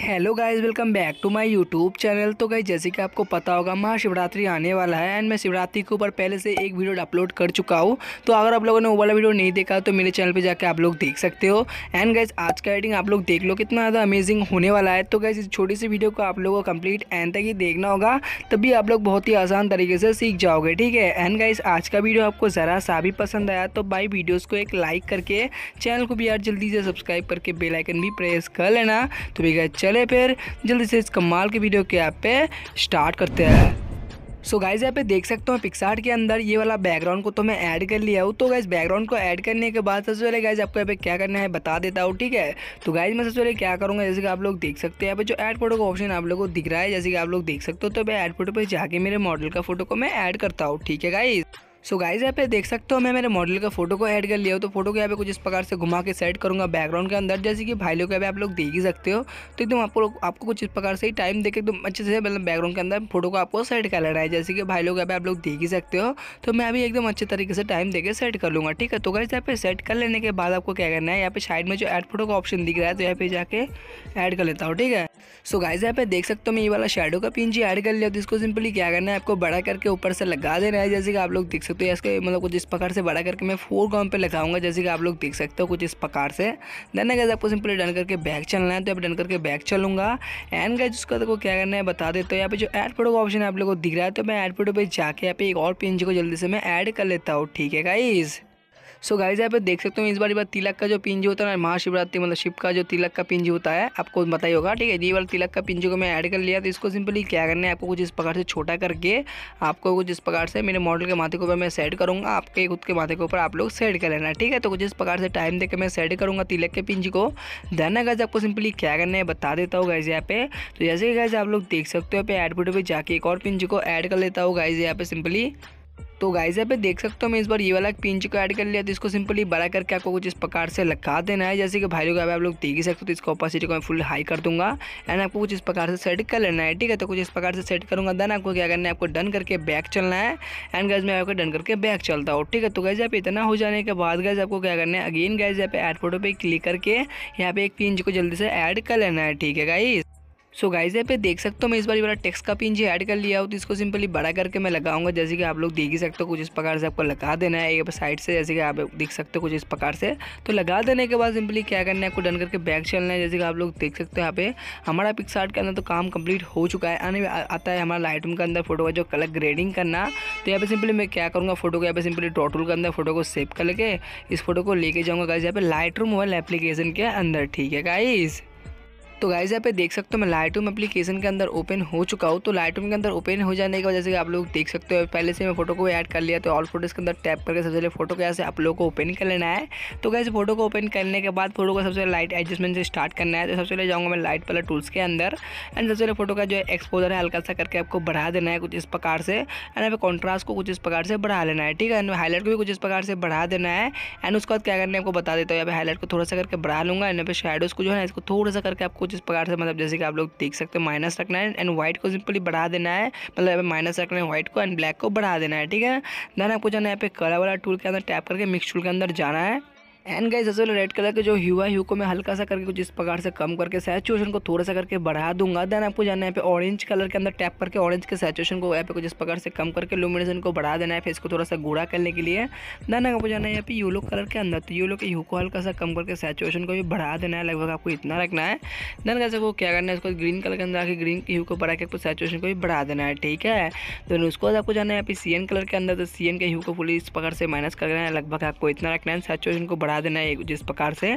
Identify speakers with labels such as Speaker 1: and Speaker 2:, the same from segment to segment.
Speaker 1: hello guys welcome back to my YouTube channel तो guys जैसे कि आपको पता होगा महाशिवरात्रि आने वाला है एंड मैं शिवरात्रि के ऊपर पहले से एक वीडियो अपलोड कर चुका हूँ तो अगर आप लोगों ने वो वाला वीडियो नहीं देखा तो मेरे चैनल पे जाके आप लोग देख सकते हो एंड गाइज आज का एडिंग आप लोग देख लो कितना ज़्यादा अमेजिंग होने वाला है तो गाइज इस छोटी सी वीडियो को आप लोगों को कम्प्लीट एंड तक ही देखना होगा तभी आप लोग बहुत ही आसान तरीके से सीख जाओगे ठीक है एंड गाइज आज का वीडियो आपको ज़रा सा भी पसंद आया तो बाई वीडियोज़ को एक लाइक करके चैनल को भी यार जल्दी से सब्सक्राइब करके बेलाइकन भी प्रेस कर लेना तो भी गाइज चले फिर जल्दी से इस कमाल के वीडियो के ऐप पे स्टार्ट करते हैं सो गाइज यहाँ पे देख सकते हो पिक्सार्ट के अंदर ये वाला बैकग्राउंड को तो मैं ऐड कर लिया हूँ तो गाइज बैकग्राउंड को ऐड करने के बाद सबसे पहले गाइज आपको यहाँ पे क्या करना है बता देता हूँ ठीक है तो गाइज मैं सबसे पहले क्या करूँगा जैसे कि आप लोग देख सकते हैं यहाँ पे जो एड फोटो का ऑप्शन आप लोग को दिख रहा है जैसे कि आप लोग देख सकते हो तो मैं एड फोटो पर जाके मेरे मॉडल का फोटो को मैं ऐड करता हूँ ठीक है गाइज सो गाइज यहाँ पे देख सकते हो मैं मेरे मॉडल का फोटो को ऐड कर लिया हो तो फोटो को यहाँ पे कुछ इस प्रकार से घुमा के सेट करूँगा बैकग्राउंड के अंदर जैसे कि भाई लोग आप लोग देख ही सकते हो तो एकदम आपको आपको कुछ इस प्रकार से ही टाइम देकर एकदम अच्छे से मतलब बैकग्राउंड के अंदर फोटो को आपको सेट कर लेना है जैसे कि भाई लोग आप लोग देख ही सकते हो तो मैं अभी एकदम अच्छे तरीके से टाइम देकर सेट कर लूँगा ठीक है तो गाइज यहाँ पे सेट कर लेने के बाद आपको क्या करना है यहाँ पे साइड में जो एड फोटो का ऑप्शन दिख रहा है तो यहाँ पे जाके ऐड कर लेता हूँ ठीक है सो गाइज यहाँ पे देख सकते हो मैं ये वाला शेडो का पिंजी ऐड कर लिया तो इसको सिंपली क्या करना है आपको बड़ा करके ऊपर से लगा देना है जैसे कि आप लोग देख सकते सकते हो इसके मतलब कुछ इस प्रकार से बड़ा करके मैं फोर ग्राम पर लगाऊंगा जैसे कि आप लोग देख सकते हो कुछ इस प्रकार से देन गैस आपको सिंपली डन करके बैक चलना है तो आप डन करके बैक चलूँगा एंड गैस उसका देखो क्या करना है बता देते हो यहाँ पे जो एड फोटो का ऑप्शन आप लोग को दिख रहा है तो मैं एड फोटो पर जाके यहाँ पे एक और पी को जल्दी से मैं ऐड कर लेता हूँ ठीक है गाइज़ सो गाइज यहाँ पे देख सकते हो इस बार बार तिलक का जो पिंज होता है ना महाशिवरात्रि मतलब शिव का जो तिलक का पिंज होता है आपको बताइए होगा ठीक है ये वाला तिलक का पिंज को मैं ऐड कर लिया तो इसको सिंपली क्या करना है आपको कुछ इस प्रकार से छोटा करके आपको कुछ इस प्रकार से मेरे मॉडल के माथे के ऊपर मैं सेट करूँगा आपके खुद के माथे के ऊपर आप लोग सेट कर लेना ठीक है तो कुछ इस प्रकार से टाइम देकर मैं सेट करूँगा तिलक के पिंज को देना गाइज आपको सिंपली क्या करना है बता देता हूँ गाइज यहाँ पे तो जैसे कि गाइज आप लोग देख सकते हो यहाँ पे एडपुट पर जाके एक और पिंज को ऐड कर लेता हूँ गाइज यहाँ पे सिंपली तो गाइज यहाँ पे देख सकते हो मैं इस बार ये वाला पिंच को ऐड कर लिया तो इसको सिंपली बड़ा करके आपको कुछ इस प्रकार से लगा देना है जैसे कि भाई लोग आप लोग देख ही सकते हो तो इसको ऑपासिटी को मैं फुल हाई कर दूंगा एंड आपको कुछ इस प्रकार से सेट कर लेना है ठीक है तो कुछ इस प्रकार से सेट करूंगा देन आपको क्या करना है आपको डन करके बैक चलना है एंड गाइज मैं आपको डन करके बैक चलता हूँ ठीक है तो गाइज आप इतना हो जाने के बाद गाइज आपको क्या करना है अगेन गाइज यहाँ पे एड फोटो पर क्लिक करके यहाँ पे एक पिंच को जल्दी से ऐड कर लेना है ठीक है गाइज सो गाइज यहाँ पे देख सकते हो मैं इस बार बड़ा वाला टेक्स्ट का पिन जी ऐड कर लिया हूँ तो इसको सिंपली बड़ा करके मैं लगाऊंगा जैसे कि आप लोग देख ही सकते हो कुछ इस प्रकार से आपको लगा देना है एक साइड से जैसे कि आप देख सकते हो कुछ इस प्रकार से तो लगा देने के बाद सिंपली क्या करना है आपको डन करके बैग चलना है जैसे कि आप लोग देख सकते हो यहाँ पे हमारा पिक्स के अंदर तो काम कंप्लीट हो चुका है आने आता है हमारा लाइट के अंदर फोटो का जो कलर ग्रेडिंग करना तो यहाँ पे सिंपली मैं क्या करूँगा फोटो को यहाँ पर सिंपली टोटल के अंदर फोटो को सेव करके इस फोटो को लेके जाऊँगा गाइज यहाँ पे लाइट रूम मोबाइल एप्लीकेशन के अंदर ठीक है गाइज़ तो गाइज यहाँ पे देख सकते हो मैं लाइट रूम एप्लीकेशन के अंदर ओपन हो चुका हूँ तो लाइट रूम के अंदर ओपन हो जाने की वजह से आप लोग देख सकते हो पहले से मैं फोटो को ऐड कर लिया तो ऑल फोटोज के अंदर टैप करके सबसे पहले फोटो को यहाँ से आप लोगों को ओपन कर लेना है तो गाइज फोटो को ओपन करने के बाद फोटो को सबसे पहले लाइट एडजस्टमेंट से स्टार्ट करना है तो सबसे पहले जाऊँगा मैं लाइट वाला टूल्स के अंदर एंड सबसे पहले फोटो का जो है एक्सपोजर है हल्का सा करके आपको बढ़ा देना है कुछ इस प्रकार से एंड यहाँ पे कॉन्ट्रास्ट को कुछ इस प्रकार से बढ़ा लेना है ठीक है एंड हाईलाइट को भी कुछ इस प्रकार से बढ़ा देना है एंड उसके बाद क्या करना है आपको बता देता हूँ यहाँ पे हाईलाइट को थोड़ा सा करके बढ़ा लूँगा एंड यहाँ पे शेडोज को जो है इसको थोड़ा सा करके आपको कुछ इस प्रकार से मतलब जैसे कि आप लोग देख सकते हैं माइनस रखना है एंड व्हाइट को सिंपली बढ़ा देना है मतलब माइनस रखना है व्हाइट को एंड ब्लैक को बढ़ा देना है ठीक है देन आपको जाना है यहाँ पे कलर वाला टूल के अंदर टैप करके मिक्स टूल के अंदर जाना है एंड गाइज असल रेड कलर के जो ह्यू है ह्यू को मैं हल्का सा करके कुछ इस प्रकार से कम करके सैचुएशन को थोड़ा सा करके बढ़ा दूंगा देन आपको जाना है पे ऑरेंज कलर के अंदर टैप करके ऑरेंज के सैचुएशन को यहाँ पे कुछ इस प्रकार से कम करके लुमिनेशन को बढ़ा देना है फेस को थोड़ा सा गूढ़ा करने के लिए देन आपको जाना है यहाँ पे यूलो कलर के अंदर तो यूलो के ह्यू को हल्का सा कम करके सैचुएशन को भी बढ़ा देना है लगभग आपको इतना रखना है देन कैसे वो क्या करना है उसको ग्रीन कलर के अंदर आके ग्रीन के ह्यू को बढ़ा के आपको सैचुएशन को भी बढ़ा देना है ठीक है देन उसको आपको जाना है यहाँ पे सी कलर के अंदर तो सी के ह्यू को फुल इस प्रकार से माइनस करना है लगभग आपको इतना रखना है सैचुएशन को बढ़ा बढ़ा देना है जिस प्रकार से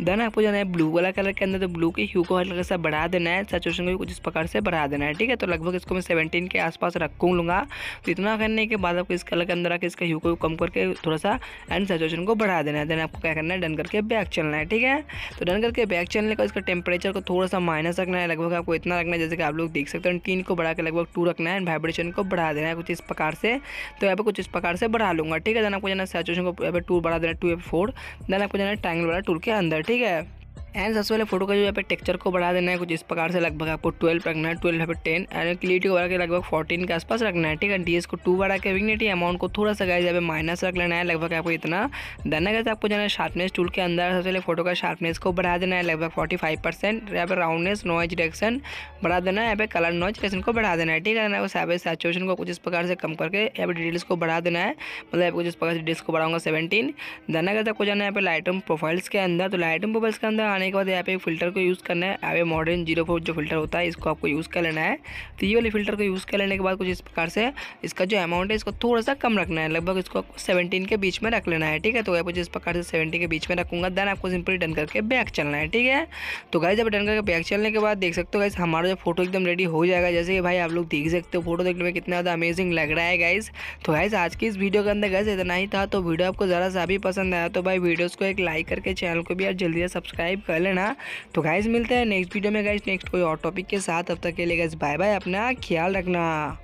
Speaker 1: देन आपको जाना है ब्लू वाला कलर के अंदर तो ब्लू के ह्यू को हल्का सा बढ़ा देना है सचुएशन को जिस प्रकार से बढ़ा देना है ठीक है तो लगभग इसको मैं सेवनटीन के आसपास रखू लूँगा तो इतना करने के बाद आपको इस कलर के अंदर आकर इसका ह्यू को कम करके थोड़ा सा एंड सचुएशन को बढ़ा देना है देन आपको क्या करना है डन करके बैक चलना है ठीक है तो डन करके बैक चलने का इसका टेम्परेचर को थोड़ा सा माइनस रखना है लगभग आपको इतना रखना है जैसे कि आप लोग देख सकते हैं टीन को बढ़ा के लगभग टू रखना है एंड वाइब्रेशन को बढ़ा देना है कुछ इस प्रकार से तो यहाँ पर कुछ इस प्रकार से बढ़ा लूँगा ठीक है देन आपको जाना सचुएशन को यहाँ पे टू बढ़ा देना टू या फोर देन आपको जाना है ट्रैंगल वाला टूल के अंदर ठीक है एंड सबसे पहले फोटो का जो यहाँ पे टेक्चर को बढ़ा देना है कुछ इस प्रकार से लगभग आपको 12 रखना है ट्वेल्व यहाँ पे टेन एंड क्लियरिटी को बढ़ा के लगभग फोर्टीन के आसपास रखना है ठीक है डी को टू बढ़ा के विग्नेटी अमाउंट को थोड़ा सा गाइस यहाँ पे माइनस रख लेना है लगभग आपको इतना देना गया आपको जाना है शार्पनेस टूल के अंदर सबसे पहले फोटो का शार्पनेस को बढ़ा देना है लगभग फोर्टी फाइव परसेंट यहाँ पे राउंडनेस नॉइज डिरेक्शन बढ़ा देना है यहाँ पे कलर नॉइज डिरेक्शन को बढ़ा देना है ठीक है ना यहाँ सैचुएशन को कुछ इस प्रकार से कम करके यहाँ पर डिटेल्स को बढ़ा देना है मतलब आपको जिस प्रकार से डिटेल्स को बढ़ाऊंगा सेवेंटीन देना गया आपको जाना है यहाँ पे लाइटम प्रोफाइल्स के अंदर तो लाइट प्रोफाइल्स के अंदर बनाने के बाद यहाँ पे एक फिल्टर को यूज़ करना है यहाँ पे मॉडर्न जीरो फोर जो फिल्टर होता है इसको आपको यूज़ कर लेना है तो ये वाले फिल्टर को यूज़ कर लेने के बाद कुछ इस प्रकार से इसका जो अमाउंट है इसको थोड़ा सा कम रखना है लगभग इसको आपको सेवेंटीन के बीच में रख लेना है ठीक है तो यहाँ पर जिस प्रकार से सेवेंटी के बीच में रखूँगा देन आपको सिंपली डन करके बैक चलना है ठीक है तो गाइज अब डन करके बैक चलने के बाद देख सकते हो गाइज हमारा जो फोटो एकदम रेडी हो जाएगा जैसे कि भाई आप लोग देख सकते हो फोटो देखने में कितना ज़्यादा अमेजिंग लग रहा है गाइज तो गाइज आज की इस वीडियो के अंदर गाइज इतना ही था तो वीडियो आपको ज़रा सा भी पसंद आया तो भाई वीडियोज़ को एक लाइक करके चैनल को भी यार जल्दी से सब्सक्राइब कर लेना तो गाइज मिलते हैं नेक्स्ट वीडियो में गाइज नेक्स्ट कोई और टॉपिक के साथ अब तक के लिए गाइज बाय बाय अपना ख्याल रखना